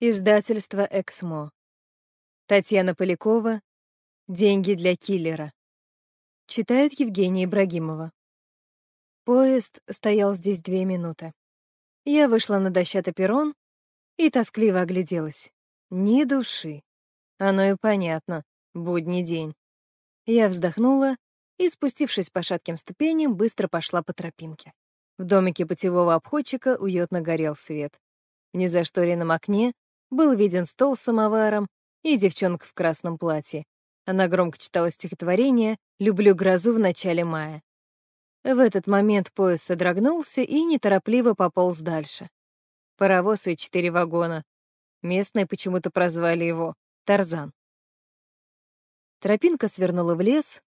Издательство «Эксмо». Татьяна Полякова. «Деньги для киллера». Читает Евгения Ибрагимова. Поезд стоял здесь две минуты. Я вышла на дощатый перрон и тоскливо огляделась. Ни души. Оно и понятно. Будний день. Я вздохнула и, спустившись по шатким ступеням, быстро пошла по тропинке. В домике путевого обходчика уютно горел свет. В незашторенном окне был виден стол с самоваром и девчонка в красном платье. Она громко читала стихотворение «Люблю грозу в начале мая». В этот момент поезд содрогнулся и неторопливо пополз дальше. Паровоз и четыре вагона. Местные почему-то прозвали его Тарзан. Тропинка свернула в лес.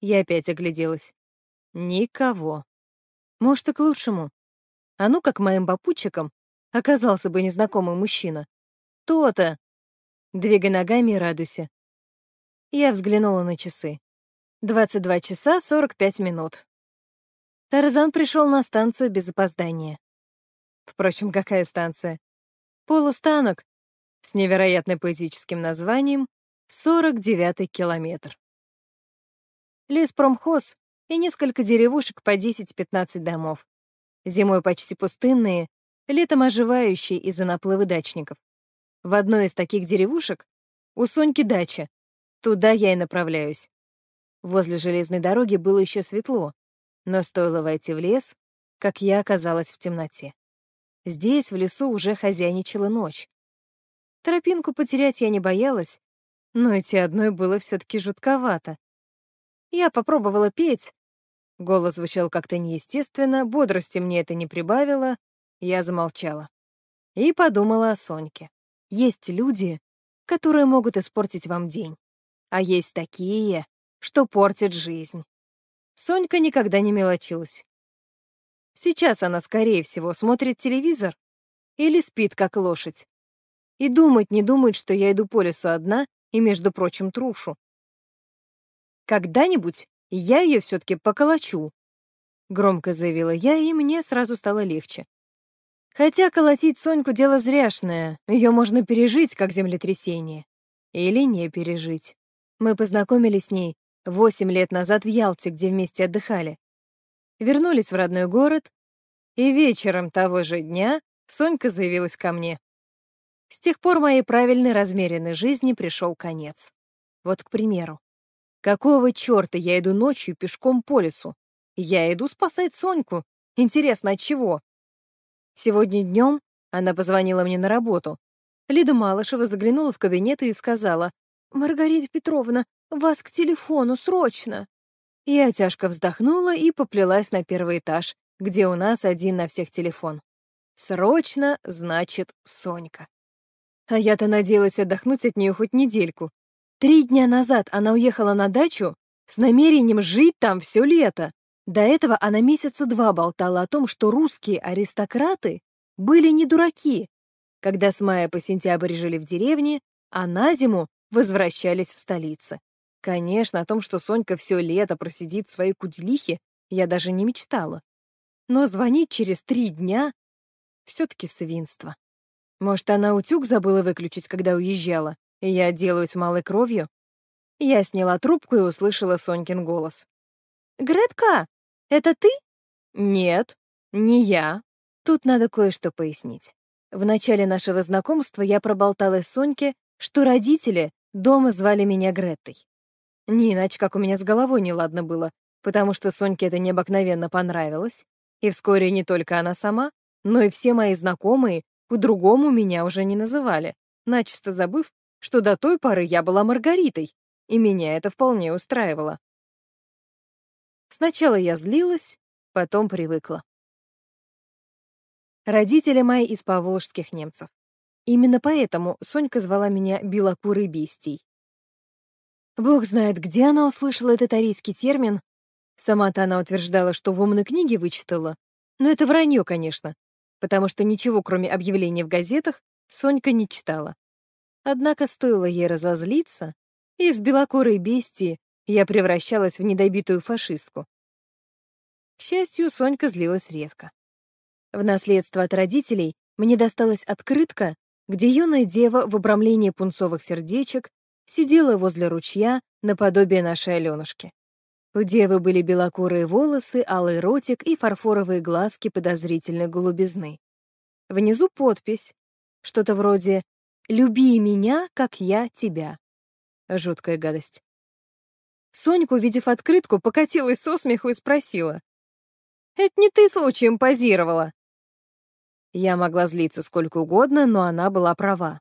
Я опять огляделась. Никого. Может, и к лучшему. А ну, как моим попутчикам, оказался бы незнакомый мужчина. То-то. Двигай ногами и радуйся. Я взглянула на часы. 22 часа 45 минут. Тарзан пришел на станцию без опоздания. Впрочем, какая станция? Полустанок с невероятно поэтическим названием 49-й километр. Леспромхоз и несколько деревушек по 10-15 домов. Зимой почти пустынные, летом оживающие из-за наплыва дачников. В одной из таких деревушек у Соньки дача. Туда я и направляюсь. Возле железной дороги было еще светло, но стоило войти в лес, как я оказалась в темноте. Здесь, в лесу, уже хозяйничала ночь. Тропинку потерять я не боялась, но идти одной было все таки жутковато. Я попробовала петь. Голос звучал как-то неестественно, бодрости мне это не прибавило, я замолчала. И подумала о Соньке. Есть люди, которые могут испортить вам день, а есть такие, что портят жизнь. Сонька никогда не мелочилась. Сейчас она, скорее всего, смотрит телевизор или спит, как лошадь. И думать не думает, что я иду по лесу одна и, между прочим, трушу. «Когда-нибудь я ее все-таки поколочу», — громко заявила я, и мне сразу стало легче. Хотя колотить Соньку — дело зряшное, ее можно пережить, как землетрясение. Или не пережить. Мы познакомились с ней восемь лет назад в Ялте, где вместе отдыхали. Вернулись в родной город, и вечером того же дня Сонька заявилась ко мне. С тех пор моей правильной размеренной жизни пришел конец. Вот, к примеру, какого черта я иду ночью пешком по лесу? Я иду спасать Соньку. Интересно, от чего? Сегодня днем она позвонила мне на работу. Лида Малышева заглянула в кабинет и сказала, «Маргарита Петровна, вас к телефону, срочно!» Я тяжко вздохнула и поплелась на первый этаж, где у нас один на всех телефон. «Срочно» значит «Сонька». А я-то надеялась отдохнуть от нее хоть недельку. Три дня назад она уехала на дачу с намерением жить там все лето. До этого она месяца два болтала о том, что русские аристократы были не дураки. Когда с мая по сентябрь жили в деревне, а на зиму возвращались в столице. Конечно, о том, что Сонька все лето просидит в своей кудлихе, я даже не мечтала. Но звонить через три дня — все-таки свинство. Может, она утюг забыла выключить, когда уезжала, и я делаюсь малой кровью? Я сняла трубку и услышала Сонькин голос. «Гретка, «Это ты?» «Нет, не я». Тут надо кое-что пояснить. В начале нашего знакомства я проболталась Соньке, что родители дома звали меня Гретой. Не иначе, как у меня с головой неладно было, потому что Соньке это необыкновенно понравилось, и вскоре не только она сама, но и все мои знакомые по-другому меня уже не называли, начисто забыв, что до той поры я была Маргаритой, и меня это вполне устраивало. Сначала я злилась, потом привыкла. Родители мои из поволжских немцев. Именно поэтому Сонька звала меня белокурый бестий. Бог знает, где она услышала этот арийский термин. Сама-то она утверждала, что в умной книге вычитала. Но это вранье, конечно, потому что ничего, кроме объявлений в газетах, Сонька не читала. Однако стоило ей разозлиться, и из белокурой бестии я превращалась в недобитую фашистку. К счастью, Сонька злилась редко. В наследство от родителей мне досталась открытка, где юная дева в обрамлении пунцовых сердечек сидела возле ручья наподобие нашей Алёнушки. У девы были белокурые волосы, алый ротик и фарфоровые глазки подозрительной голубизны. Внизу подпись, что-то вроде «Люби меня, как я тебя». Жуткая гадость. Сонька, увидев открытку, покатилась со смеху и спросила. «Это не ты случаем позировала?» Я могла злиться сколько угодно, но она была права.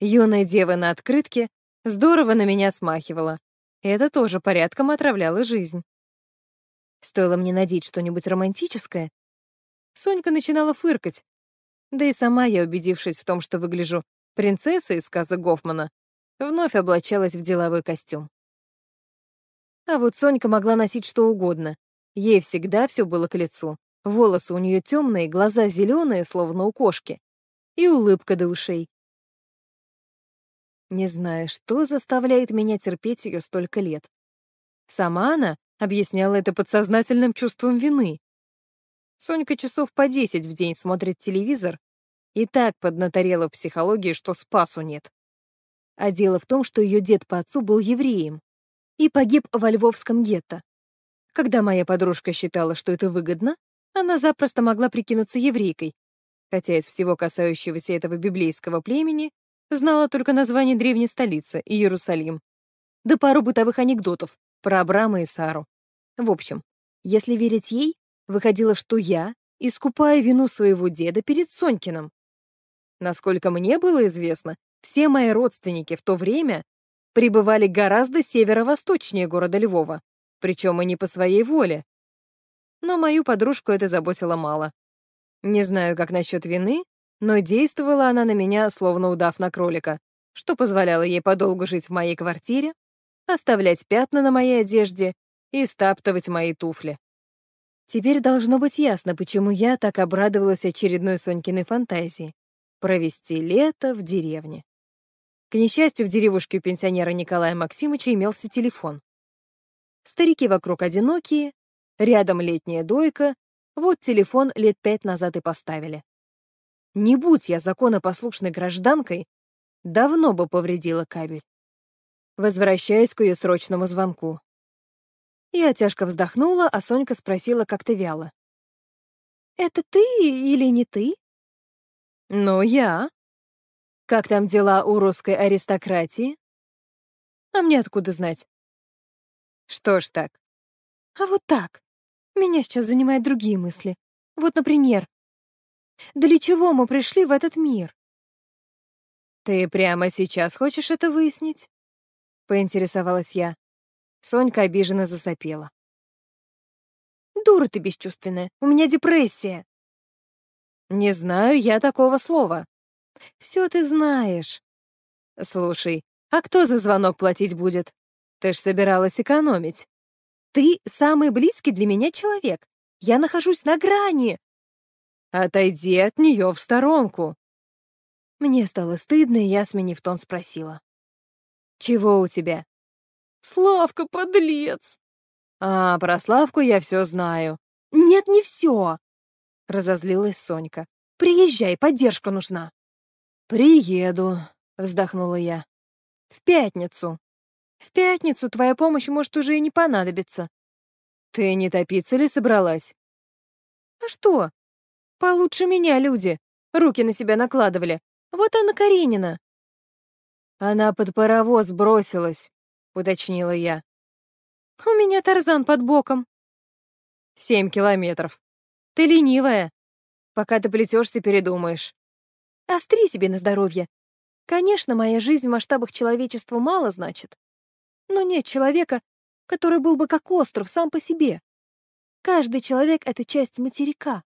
Юная дева на открытке здорово на меня смахивала. И это тоже порядком отравляло жизнь. Стоило мне надеть что-нибудь романтическое, Сонька начинала фыркать. Да и сама я, убедившись в том, что выгляжу принцессой из сказок Гофмана, вновь облачалась в деловой костюм. А вот Сонька могла носить что угодно. Ей всегда все было к лицу. Волосы у нее темные, глаза зеленые, словно у кошки. И улыбка до ушей. Не знаю, что заставляет меня терпеть ее столько лет. Сама она объясняла это подсознательным чувством вины. Сонька часов по десять в день смотрит телевизор и так поднаторела в психологии, что спасу нет. А дело в том, что ее дед по отцу был евреем и погиб во львовском гетто. Когда моя подружка считала, что это выгодно, она запросто могла прикинуться еврейкой, хотя из всего касающегося этого библейского племени знала только название древней столицы — Иерусалим, да пару бытовых анекдотов про Абрама и Сару. В общем, если верить ей, выходило, что я искупаю вину своего деда перед Сонькиным. Насколько мне было известно, все мои родственники в то время пребывали гораздо северо-восточнее города Львова, причем и не по своей воле. Но мою подружку это заботило мало. Не знаю, как насчет вины, но действовала она на меня, словно удав на кролика, что позволяло ей подолгу жить в моей квартире, оставлять пятна на моей одежде и стаптывать мои туфли. Теперь должно быть ясно, почему я так обрадовалась очередной Сонькиной фантазии — провести лето в деревне. К несчастью, в деревушке у пенсионера Николая Максимовича имелся телефон. Старики вокруг одинокие, рядом летняя дойка, вот телефон лет пять назад и поставили. Не будь я законопослушной гражданкой, давно бы повредила кабель. Возвращаясь к ее срочному звонку. Я тяжко вздохнула, а Сонька спросила как-то вяло. «Это ты или не ты?» «Ну, я», как там дела у русской аристократии? А мне откуда знать? Что ж так? А вот так. Меня сейчас занимают другие мысли. Вот, например, для чего мы пришли в этот мир? Ты прямо сейчас хочешь это выяснить? Поинтересовалась я. Сонька обиженно засопела. Дура ты бесчувственная, у меня депрессия. Не знаю я такого слова. Все ты знаешь. Слушай, а кто за звонок платить будет? Ты ж собиралась экономить. Ты самый близкий для меня человек. Я нахожусь на грани. Отойди от нее в сторонку. Мне стало стыдно, и я, сменив тон, спросила. «Чего у тебя?» «Славка, подлец!» «А, про Славку я все знаю». «Нет, не все!» — разозлилась Сонька. «Приезжай, поддержка нужна!» «Приеду», — вздохнула я. «В пятницу. В пятницу твоя помощь может уже и не понадобиться. «Ты не топиться ли собралась?» «А что? Получше меня люди. Руки на себя накладывали. Вот она Каренина». «Она под паровоз бросилась», — уточнила я. «У меня Тарзан под боком». «Семь километров. Ты ленивая. Пока ты плетешься, передумаешь». Остри себе на здоровье. Конечно, моя жизнь в масштабах человечества мало значит. Но нет человека, который был бы как остров сам по себе. Каждый человек — это часть материка.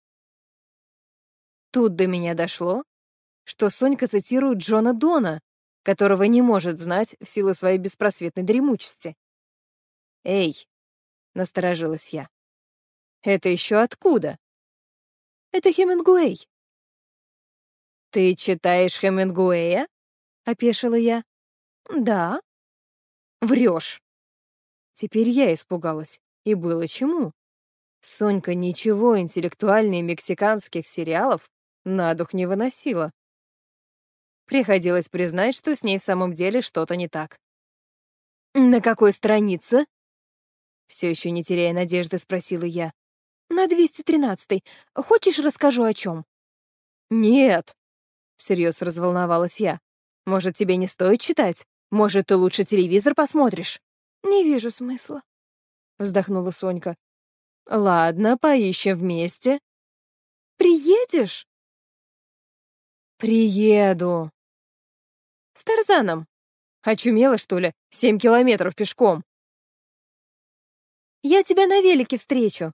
Тут до меня дошло, что Сонька цитирует Джона Дона, которого не может знать в силу своей беспросветной дремучести. «Эй!» — насторожилась я. «Это еще откуда?» «Это Хемингуэй», «Ты читаешь Хемингуэя?» — опешила я. «Да». «Врешь». Теперь я испугалась. И было чему. Сонька ничего интеллектуальнее мексиканских сериалов на дух не выносила. Приходилось признать, что с ней в самом деле что-то не так. «На какой странице?» Все еще не теряя надежды, спросила я. «На 213-й. Хочешь, расскажу о чем?» «Нет», Всерьез разволновалась я. «Может, тебе не стоит читать? Может, ты лучше телевизор посмотришь?» «Не вижу смысла», — вздохнула Сонька. «Ладно, поищем вместе». «Приедешь?» «Приеду». «С Тарзаном?» «Очумела, что ли? Семь километров пешком». «Я тебя на велике встречу».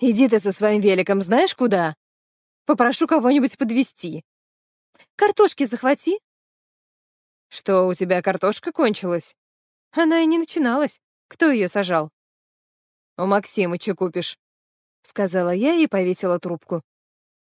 «Иди ты со своим великом знаешь куда?» Попрошу кого-нибудь подвести. Картошки захвати. Что, у тебя картошка кончилась? Она и не начиналась. Кто ее сажал? У Максимыча купишь, сказала я и повесила трубку.